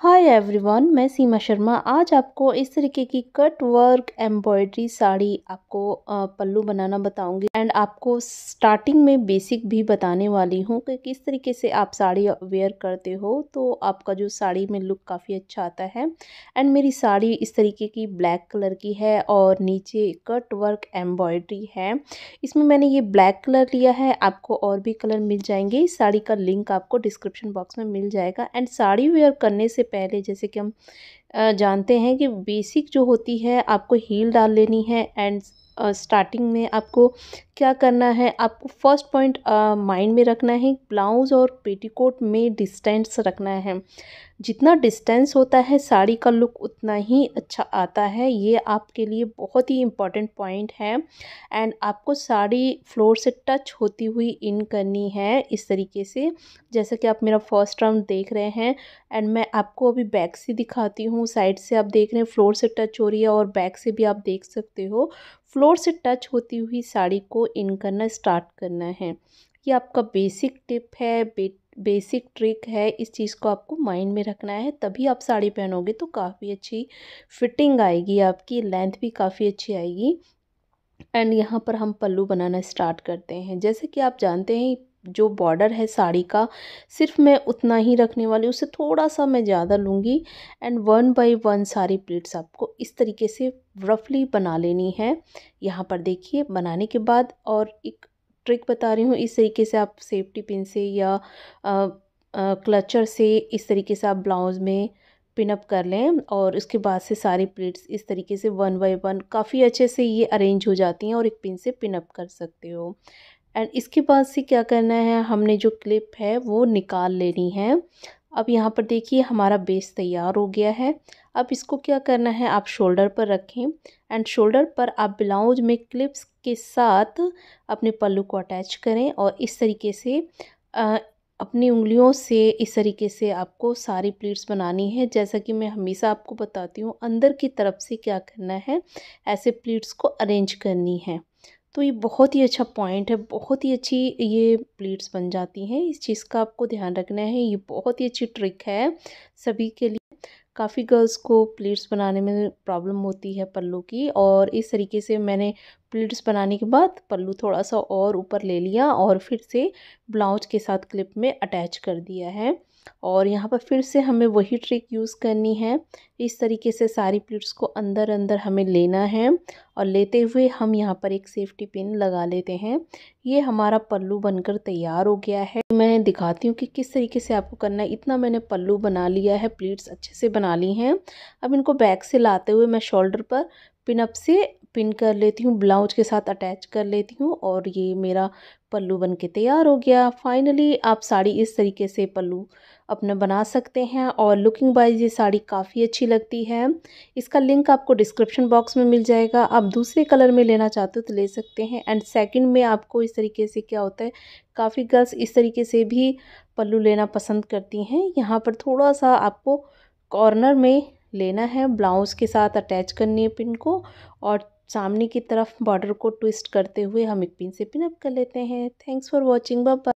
hi everyone मैं सीमा शर्मा आज आपको इस तरीके की कट वर्क एम्ब्रॉयडरी साड़ी आपको पल्लू बनाना बताऊंगी एंड आपको स्टार्टिंग में बेसिक भी बताने वाली हूँ कि किस तरीके से आप साड़ी वेयर करते हो तो आपका जो साड़ी में लुक काफ़ी अच्छा आता है एंड मेरी साड़ी इस तरीके की ब्लैक कलर की है और नीचे कट वर्क एम्ब्रॉयड्री है इसमें मैंने ये ब्लैक कलर लिया है आपको और भी कलर मिल जाएंगे इस साड़ी का लिंक आपको डिस्क्रिप्शन बॉक्स में मिल जाएगा एंड साड़ी वेयर करने से पहले जैसे कि हम जानते हैं कि बेसिक जो होती है आपको हील डाल लेनी है एंड स्टार्टिंग में आपको क्या करना है आपको फर्स्ट पॉइंट माइंड में रखना है ब्लाउज़ और पेटीकोट में डिस्टेंस रखना है जितना डिस्टेंस होता है साड़ी का लुक उतना ही अच्छा आता है ये आपके लिए बहुत ही इम्पॉर्टेंट पॉइंट है एंड आपको साड़ी फ्लोर से टच होती हुई इन करनी है इस तरीके से जैसा कि आप मेरा फर्स्ट राउंड देख रहे हैं एंड मैं आपको अभी बैक से दिखाती हूँ साइड से आप देख रहे हैं फ्लोर से टच हो रही है और बैक से भी आप देख सकते हो फ्लोर से टच होती हुई साड़ी को इन करना स्टार्ट करना है ये आपका बेसिक टिप है बे, बेसिक ट्रिक है इस चीज़ को आपको माइंड में रखना है तभी आप साड़ी पहनोगे तो काफ़ी अच्छी फिटिंग आएगी आपकी लेंथ भी काफ़ी अच्छी आएगी एंड यहाँ पर हम पल्लू बनाना स्टार्ट करते हैं जैसे कि आप जानते हैं जो बॉर्डर है साड़ी का सिर्फ मैं उतना ही रखने वाली उससे थोड़ा सा मैं ज़्यादा लूँगी एंड वन बाय वन सारी प्लेट्स आपको इस तरीके से रफली बना लेनी है यहाँ पर देखिए बनाने के बाद और एक ट्रिक बता रही हूँ इस तरीके से आप सेफ्टी पिन से या आ, आ, क्लचर से इस तरीके से आप ब्लाउज़ में पिनअप कर लें और उसके बाद से सारी प्लेट्स इस तरीके से वन बाय वन काफ़ी अच्छे से ये अरेंज हो जाती हैं और एक पिन से पिनअप कर सकते हो एंड इसके बाद से क्या करना है हमने जो क्लिप है वो निकाल लेनी है अब यहाँ पर देखिए हमारा बेस तैयार हो गया है अब इसको क्या करना है आप शोल्डर पर रखें एंड शोल्डर पर आप ब्लाउज में क्लिप्स के साथ अपने पल्लू को अटैच करें और इस तरीके से आ, अपनी उंगलियों से इस तरीके से आपको सारी प्लीट्स बनानी है जैसा कि मैं हमेशा आपको बताती हूँ अंदर की तरफ से क्या करना है ऐसे प्लीट्स को अरेंज करनी है तो ये बहुत ही अच्छा पॉइंट है बहुत ही अच्छी ये प्लेट्स बन जाती हैं इस चीज़ का आपको ध्यान रखना है ये बहुत ही अच्छी ट्रिक है सभी के लिए काफ़ी गर्ल्स को प्लेट्स बनाने में प्रॉब्लम होती है पल्लू की और इस तरीके से मैंने प्लेट्स बनाने के बाद पल्लू थोड़ा सा और ऊपर ले लिया और फिर से ब्लाउज के साथ क्लिप में अटैच कर दिया है और यहाँ पर फिर से हमें वही ट्रिक यूज़ करनी है इस तरीके से सारी प्लीट्स को अंदर अंदर हमें लेना है और लेते हुए हम यहाँ पर एक सेफ्टी पिन लगा लेते हैं ये हमारा पल्लू बनकर तैयार हो गया है मैं दिखाती हूँ कि किस तरीके से आपको करना है इतना मैंने पल्लू बना लिया है प्लीट्स अच्छे से बना ली हैं अब इनको बैक से लाते हुए मैं शोल्डर पर पिनअप से पिन कर लेती हूँ ब्लाउज के साथ अटैच कर लेती हूँ और ये मेरा पल्लू बन के तैयार हो गया फाइनली आप साड़ी इस तरीके से पल्लू अपना बना सकते हैं और लुकिंग वाइज ये साड़ी काफ़ी अच्छी लगती है इसका लिंक आपको डिस्क्रिप्शन बॉक्स में मिल जाएगा आप दूसरे कलर में लेना चाहते हो तो ले सकते हैं एंड सेकंड में आपको इस तरीके से क्या होता है काफ़ी गर्ल्स इस तरीके से भी पल्लू लेना पसंद करती हैं यहाँ पर थोड़ा सा आपको कॉर्नर में लेना है ब्लाउज़ के साथ अटैच करनी है पिन को और सामने की तरफ बॉर्डर को ट्विस्ट करते हुए हम एक पिन से पिनअप कर लेते हैं थैंक्स फॉर वॉचिंग बाबा